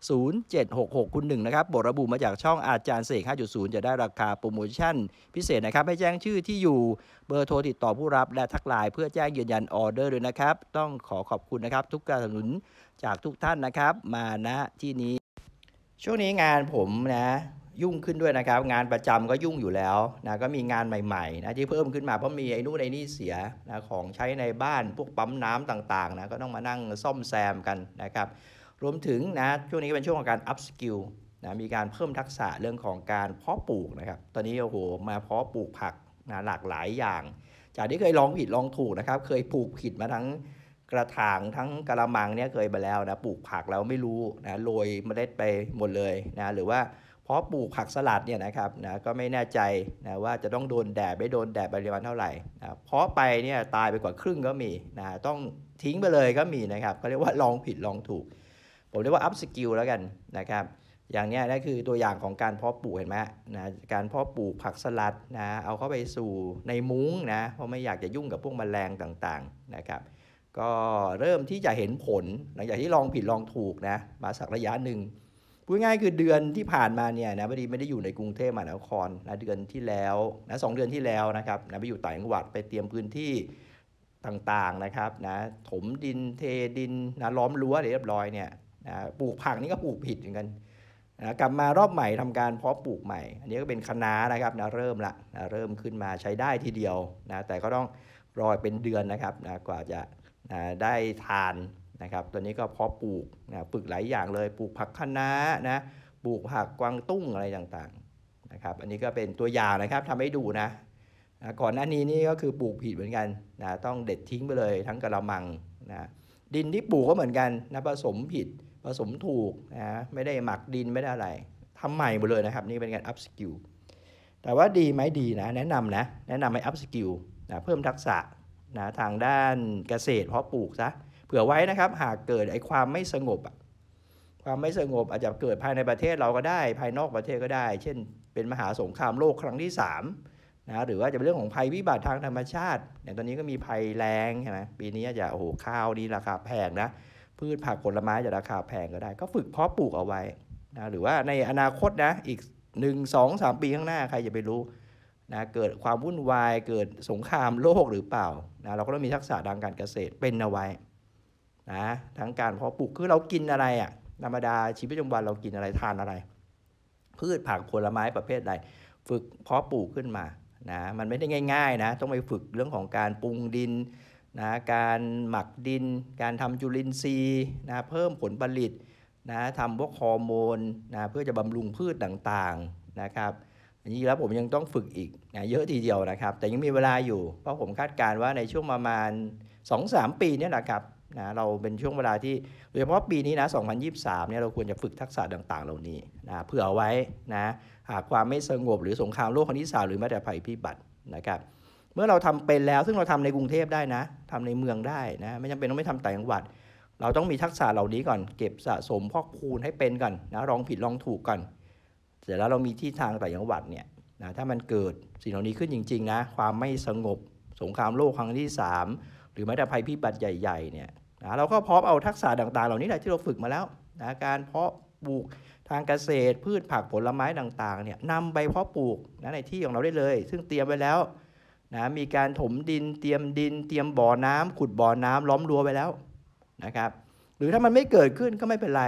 0766คุณหนึ่งนะครับบทระบุมาจากช่องอาจารย์เสก5.0 จะได้ราคาโปรโมชั่น พิเศษนะครับ ให้แจ้งชื่อที่อยู่เบอร์โทรติดต่อผู้รับ และทักไลน์เพื่อแจ้งยืนยันออเดอร์ด้วยนะครับ ต้องขอขอบคุณนะครับ ทุกการสนับสนุนจากทุกท่านนะครับมาณที่นี้ ช่วงนี้งานผมนะยุ่งขึ้นด้วยนะครับ งานประจำก็ยุ่งอยู่แล้วนะก็มีงานใหม่ๆนะที่เพิ่มขึ้นมาเพราะมีไอ้นู่นไอ้นี่เสียนะของใช้ในบ้านพวกปั๊มน้ำต่างๆนะก็ต้องมานั่งซ่อมแซมกันนะครับรวมถึงนะ ช่วงนี้ก็เป็นช่วงของการอัพสกิลนะ มีการเพิ่มทักษะเรื่องของการเพาะปลูกนะครับ ตอนนี้โอ้โห มาเพาะปลูกผักนะหลากหลายอย่าง จากที่เคยลองผิดลองถูกนะครับ เคยปลูกผิดมาทั้งกระถางทั้งกระมังเนี่ยเคยไปแล้วนะ ปลูกผักแล้วไม่รู้นะ โรยเมล็ดไปหมดเลยนะ หรือว่าเพราะปลูกผักสลัดเนี่ยนะครับนะ ก็ไม่แน่ใจนะว่าจะต้องโดนแดดไม่โดนแดดปริมาณเท่าไหร่นะเพราะไปเนี่ยตายไปกว่าครึ่งก็มีนะ ต้องทิ้งไปเลยก็มีนะครับก็เรียกว่าลองผิดลองถูกผมเรียกว่าอัพสกิลแล้วกันนะครับ อย่างนี้นั่นคือตัวอย่างของการเพาะปลูกเห็นไหมนะการเพาะปลูกผักสลัดนะ เอาเข้าไปสู่ในมุ้งนะ เพราะไม่อยากจะยุ่งกับพวกมแมลงต่างๆนะครับ ก็เริ่มที่จะเห็นผลหลังจากที่ลองผิดลองถูกนะ มาสักระยะหนึ่งพูดง่ายคือเดือนที่ผ่านมาเนี่ยนะ พอดีไม่ได้อยู่ในกรุงเทพมหานครนะ เดือนที่แล้วนะสเดือนที่แล้วนะครับนะไปอยู่ต่างจังหวัดไปเตรียมพื้นที่ต่างๆนะครับ นะ ถมดินเทดินนะ ล้อมรั้วเรียบร้อยเนี่ยปลูกผักนี่ก็ปลูกผิดเหมือนกันนะกลับมารอบใหม่ทำการเพาะปลูกใหม่ อันนี้ก็เป็นคะน้านะครับนะเริ่มละนะเริ่มขึ้นมาใช้ได้ทีเดียวนะแต่ก็ต้องรอเป็นเดือนนะครับนะกว่าจะนะได้ทานนะครับตอนนี้ก็เพาะปลูกนะปลูกหลายอย่างเลย ปลูกผักคะน้านะ ปลูกผักกวางตุ้งอะไรต่างๆนะครับ อันนี้ก็เป็นตัวอย่างนะครับทำให้ดูนะนะ ก่อนหน้านี้นี่ก็คือปลูกผิดเหมือนกันนะต้องเด็ดทิ้งไปเลย ทั้งกระมังนะดินที่ปลูกก็เหมือนกันนะผสมผิดผสมถูกนะไม่ได้หมักดินไม่ได้อะไรทำใหม่หมดเลยนะครับ นี่เป็นการอัพสกิลแต่ว่าดีไหมดีนะ แนะนำนะ แนะนำให้อัพสกิลนะเพิ่มทักษะนะทางด้านเกษตร เพาะปลูกซะเผื่อไว้นะครับ หากเกิดไอ้ความไม่สงบความไม่สงบอาจจะเกิดภายในประเทศเราก็ได้ภายนอกประเทศก็ได้ เช่น เป็นมหาสงครามโลกครั้งที่3นะหรือว่าจะเป็นเรื่องของภัยวิบัติทางธรรมชาติ อย่างตอนนี้ก็มีภัยแรงใช่ไหมปีนี้อาจจะโอ้โหข้าวนี่ราคาแพงนะพืชผักผลไม้จะราคาแพงก็ได้ ก็ฝึกเพาะปลูกเอาไว้นะหรือว่าในอนาคตนะอีก 1 2 3 ปีข้างหน้าใครจะไปรู้นะเกิดความวุ่นวายเกิดสงครามโลกหรือเปล่านะเราก็ต้องมีทักษะทางการเกษตรเป็นเอาไว้นะทั้งการเพาะปลูกคือเรากินอะไรอะ่ะธรรมดาชีวิตประจำวันเรากินอะไรทานอะไร พืชผักผลไม้ประเภทใดฝึกเพาะปลูกขึ้นมานะมันไม่ได้ง่าย ๆนะ ต้องไปฝึกเรื่องของการปรุงดินนะการหมักดิน การทำจุลินทรีย์นะเพิ่มผลผลิตนะทำพวกฮอร์โมนนะเพื่อจะบำรุงพืชต่างๆนะครับอันนี้แล้วผมยังต้องฝึกอีกนะเยอะทีเดียวนะครับ แต่ยังมีเวลาอยู่ เพราะผมคาดการณ์ว่าในช่วงประมาณ 2-3 ปีนี่แหละครับนะเราเป็นช่วงเวลาที่โดยเฉพาะปีนี้นะ2023เนี่ยเราควรจะฝึกทักษะต่าง ๆเหล่านี้นะเพื่อเอาไว้นะ หากความไม่สงบหรือสงครามโลกครั้งที่สามหรือแม้แต่ภัยพิบัตินะครับเมื่อเราทำเป็นแล้ว ซึ่งเราทำในกรุงเทพได้นะ ทำในเมืองได้นะ ไม่จำเป็นต้องไม่ทำแต่จังหวัด เราต้องมีทักษะเหล่านี้ก่อน เก็บสะสมพอกคูณให้เป็นก่อนนะ ลองผิดลองถูกก่อนเสร็จแล้วเรามีที่ทางแต่จังหวัดเนี่ยนะถ้ามันเกิดสิ่งเหล่านี้ขึ้นจริงๆนะ ความไม่สงบ สงครามโลกครั้งที่3หรือแม้แต่ภัยพิบัติใหญ่ๆ เนี่ยนะเราก็พร้อมเอาทักษะต่างๆ เหล่านี้แหละที่เราฝึกมาแล้วนะการเพาะปลูกทางเกษตร พืชผักผลไม้ต่าง ๆ เนี่ยนำไปเพาะปลูกนะในที่ของเราได้เลย ซึ่งเตรียมไว้แล้วนะมีการถมดินเตรียมดินเตรียมบ่อน้ำขุดบ่อน้ำล้อมรั้วไว้แล้วนะครับ หรือถ้ามันไม่เกิดขึ้นก็ไม่เป็นไร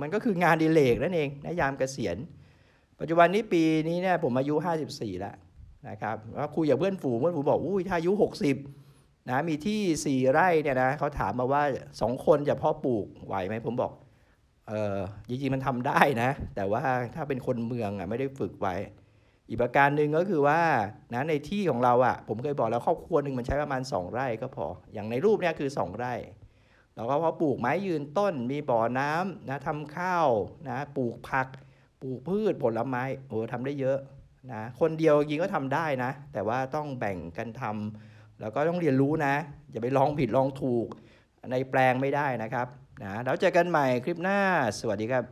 มันก็คืองานดีเลกนั่นเองนะยามเกษียณ ปัจจุบันนี้ปีนี้เนี่ยผมอายุ 54 แล้วนะครับแล้วคุยกับเพื่อนฝูงเพื่อนฝูงบอกอุ้ยถ้าอายุ 60นะมีที่ 4 ไร่เนี่ยนะเขาถามมาว่า 2 คนจะพ่อปลูกไหวไหมผมบอกเออจริงๆ มันทำได้นะ แต่ว่าถ้าเป็นคนเมืองอ่ะไม่ได้ฝึกไว้อีกประการหนึ่งก็คือว่านะในที่ของเราอะ่ะผมเคยบอกแล้วครอบครัวหนึ่งมันใช้ประมาณ 2 ไร่ก็พอ อย่างในรูปเนี้ยคือ 2 ไร่แล้วก็พอปลูกไม้ยืนต้นมีบ่อน้ำนะทำข้าวนะปลูกผัก ปลูกพืชผลไม้โอ้ทำได้เยอะนะคนเดียวยิงก็ทำได้นะ แต่ว่าต้องแบ่งกันทำแล้วก็ต้องเรียนรู้นะอย่าไปลองผิดลองถูกในแปลงไม่ได้นะครับนะแล้วเจอกันใหม่คลิปหน้าสวัสดีครับ